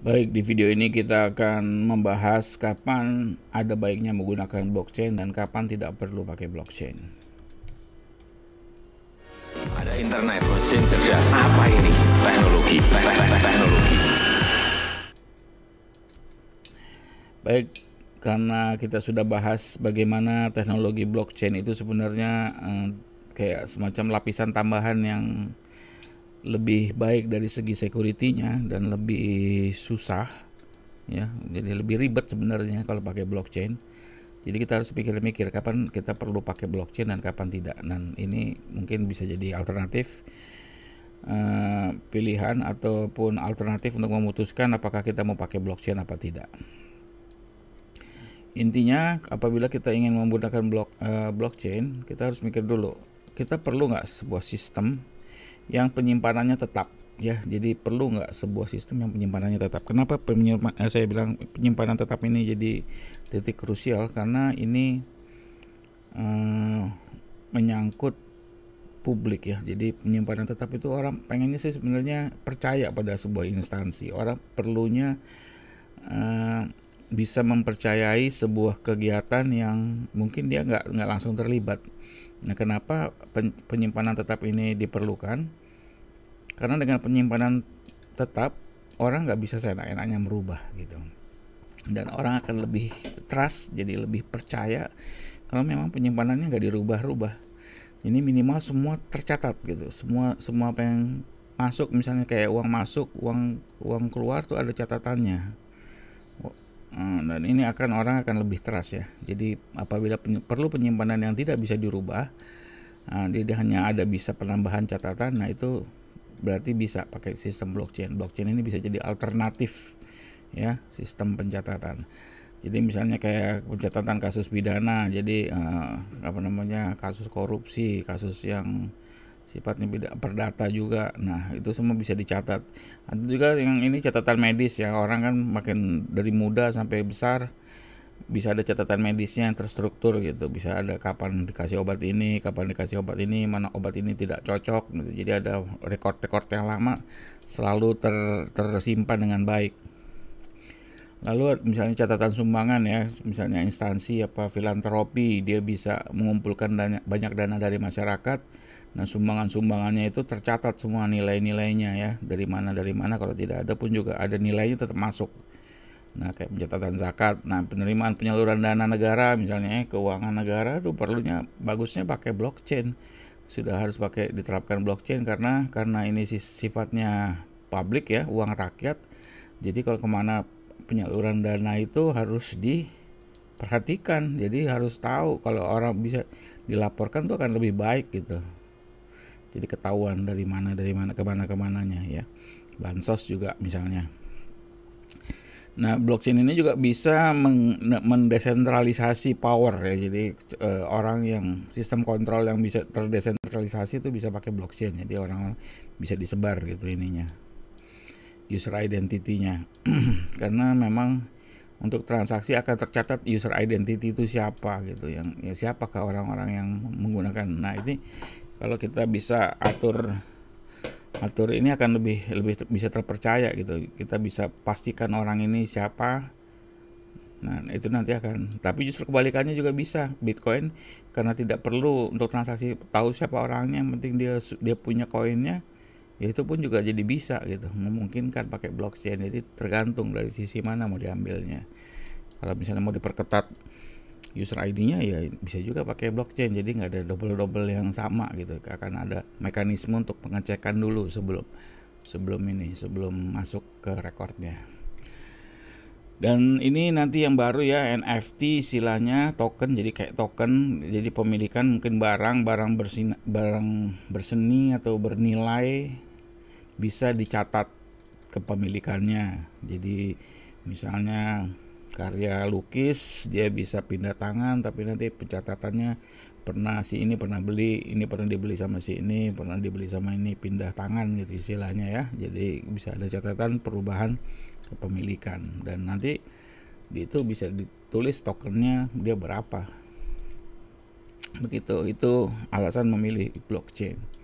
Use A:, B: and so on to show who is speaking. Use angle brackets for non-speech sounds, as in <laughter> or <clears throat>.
A: Baik, di video ini kita akan membahas kapan ada baiknya menggunakan blockchain dan kapan tidak perlu pakai blockchain. Ada internet, mesin cerdas. Apa ini? Teknologi. teknologi. Baik, karena kita sudah bahas bagaimana teknologi blockchain itu sebenarnya eh, kayak semacam lapisan tambahan yang lebih baik dari segi security-nya dan lebih susah ya jadi lebih ribet sebenarnya kalau pakai blockchain jadi kita harus pikir pikir kapan kita perlu pakai blockchain dan kapan tidak dan ini mungkin bisa jadi alternatif uh, pilihan ataupun alternatif untuk memutuskan apakah kita mau pakai blockchain apa tidak intinya apabila kita ingin menggunakan blok, uh, eh, blockchain kita harus mikir dulu kita perlu nggak sebuah sistem yang penyimpanannya tetap ya jadi perlu nggak sebuah sistem yang penyimpanannya tetap kenapa penyimpan, eh, saya bilang penyimpanan tetap ini jadi titik krusial karena ini eh, menyangkut publik ya jadi penyimpanan tetap itu orang pengennya sih sebenarnya percaya pada sebuah instansi orang perlunya eh, bisa mempercayai sebuah kegiatan yang mungkin dia nggak nggak langsung terlibat Nah, kenapa penyimpanan tetap ini diperlukan? Karena dengan penyimpanan tetap orang nggak bisa seenak-enaknya merubah gitu. Dan orang akan lebih trust, jadi lebih percaya kalau memang penyimpanannya nggak dirubah-rubah. Ini minimal semua tercatat gitu, semua semua apa yang masuk misalnya kayak uang masuk, uang uang keluar tuh ada catatannya Hmm, dan ini akan orang akan lebih teras ya. Jadi apabila peny perlu penyimpanan yang tidak bisa dirubah, nah, dia hanya ada bisa penambahan catatan. Nah itu berarti bisa pakai sistem blockchain. Blockchain ini bisa jadi alternatif ya sistem pencatatan. Jadi misalnya kayak pencatatan kasus pidana, jadi eh, apa namanya kasus korupsi, kasus yang sifatnya beda perdata juga nah itu semua bisa dicatat ada juga yang ini catatan medis ya orang kan makin dari muda sampai besar bisa ada catatan medisnya yang terstruktur gitu bisa ada kapan dikasih obat ini kapan dikasih obat ini mana obat ini tidak cocok gitu jadi ada rekor-rekor yang lama selalu ter tersimpan dengan baik Lalu misalnya catatan sumbangan ya, misalnya instansi apa filantropi dia bisa mengumpulkan dana, banyak dana dari masyarakat. Nah sumbangan-sumbangannya itu tercatat semua nilai-nilainya ya dari mana dari mana kalau tidak ada pun juga ada nilainya tetap masuk. Nah kayak pencatatan zakat, nah penerimaan penyaluran dana negara misalnya ya, keuangan negara itu perlunya bagusnya pakai blockchain sudah harus pakai diterapkan blockchain karena karena ini sifatnya publik ya uang rakyat. Jadi kalau kemana penyaluran dana itu harus diperhatikan. Jadi harus tahu kalau orang bisa dilaporkan tuh akan lebih baik gitu. Jadi ketahuan dari mana dari mana ke mana ke mananya ya. Bansos juga misalnya. Nah, blockchain ini juga bisa mendesentralisasi power ya. Jadi e, orang yang sistem kontrol yang bisa terdesentralisasi itu bisa pakai blockchain. Jadi orang-orang bisa disebar gitu ininya user identity-nya. <clears throat> Karena memang untuk transaksi akan tercatat user identity itu siapa gitu yang ya siapakah orang-orang yang menggunakan. Nah, ini kalau kita bisa atur atur ini akan lebih lebih bisa terpercaya gitu. Kita bisa pastikan orang ini siapa. Nah, itu nanti akan tapi justru kebalikannya juga bisa Bitcoin karena tidak perlu untuk transaksi tahu siapa orangnya, yang penting dia dia punya koinnya ya itu pun juga jadi bisa gitu memungkinkan pakai blockchain jadi tergantung dari sisi mana mau diambilnya kalau misalnya mau diperketat user ID-nya ya bisa juga pakai blockchain jadi nggak ada double-double yang sama gitu akan ada mekanisme untuk pengecekan dulu sebelum sebelum ini sebelum masuk ke rekornya dan ini nanti yang baru ya NFT istilahnya token jadi kayak token jadi pemilikan mungkin barang barang bersin barang berseni atau bernilai bisa dicatat kepemilikannya. Jadi misalnya karya lukis dia bisa pindah tangan tapi nanti pencatatannya pernah si ini pernah beli, ini pernah dibeli sama si ini, pernah dibeli sama ini, pindah tangan gitu istilahnya ya. Jadi bisa ada catatan perubahan kepemilikan dan nanti itu bisa ditulis tokennya dia berapa begitu itu alasan memilih blockchain